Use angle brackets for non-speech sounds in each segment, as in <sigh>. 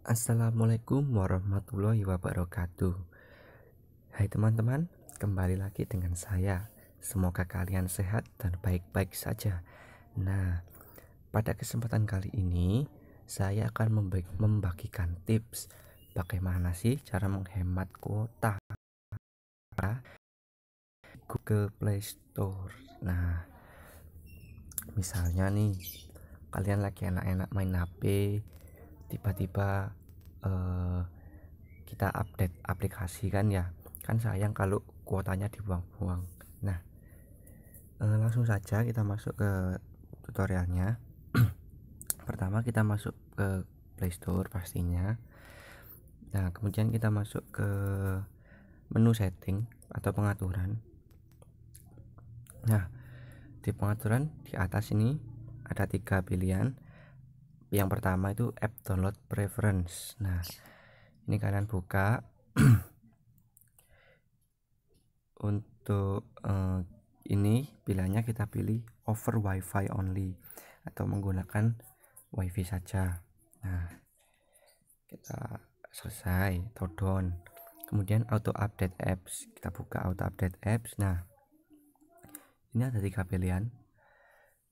Assalamualaikum warahmatullahi wabarakatuh. Hai teman-teman, kembali lagi dengan saya. Semoga kalian sehat dan baik-baik saja. Nah, pada kesempatan kali ini saya akan membagikan tips bagaimana sih cara menghemat kuota Google Play Store. Nah, misalnya nih kalian lagi enak-enak main HP tiba-tiba uh, kita update aplikasi kan ya kan sayang kalau kuotanya dibuang-buang nah uh, langsung saja kita masuk ke tutorialnya <clears throat> pertama kita masuk ke playstore pastinya nah kemudian kita masuk ke menu setting atau pengaturan nah di pengaturan di atas ini ada tiga pilihan yang pertama itu app download preference nah ini kalian buka <clears throat> untuk uh, ini pilihannya kita pilih over wifi only atau menggunakan wifi saja nah kita selesai todon kemudian auto update apps kita buka auto update apps nah ini ada tiga pilihan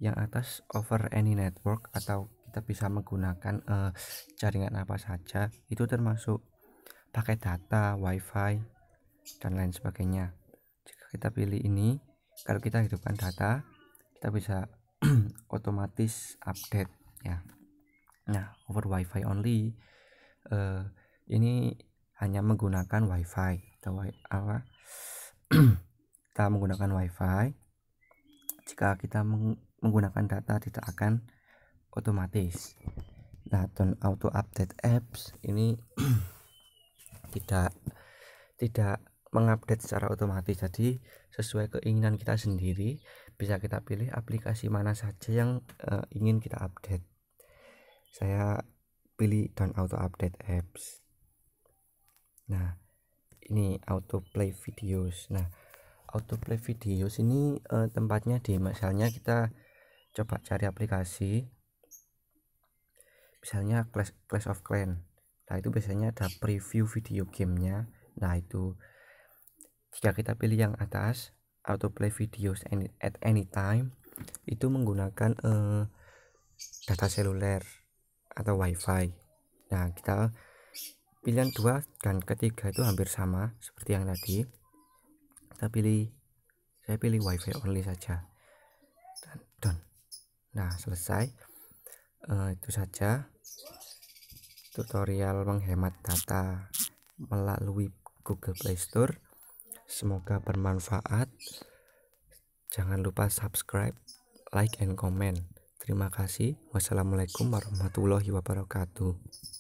yang atas over any network atau kita bisa menggunakan uh, jaringan apa saja itu termasuk pakai data wifi dan lain sebagainya jika kita pilih ini kalau kita hidupkan data kita bisa <clears throat> otomatis update ya nah over wifi only uh, ini hanya menggunakan wifi atau wi apa <clears throat> kita menggunakan wifi jika kita meng menggunakan data tidak akan otomatis nah turn auto update apps ini <clears throat> tidak tidak mengupdate secara otomatis jadi sesuai keinginan kita sendiri bisa kita pilih aplikasi mana saja yang uh, ingin kita update saya pilih turn auto update apps nah ini auto play videos nah auto play videos ini uh, tempatnya di misalnya kita coba cari aplikasi misalnya Clash, Clash of Clan nah itu biasanya ada preview video gamenya nah itu jika kita pilih yang atas autoplay videos any, at any time itu menggunakan eh, data seluler atau wifi nah kita pilihan dua dan ketiga itu hampir sama seperti yang tadi kita pilih saya pilih wifi only saja dan done nah selesai uh, itu saja tutorial menghemat data melalui Google Play Store. Semoga bermanfaat. Jangan lupa subscribe, like, and comment. Terima kasih. Wassalamualaikum warahmatullahi wabarakatuh.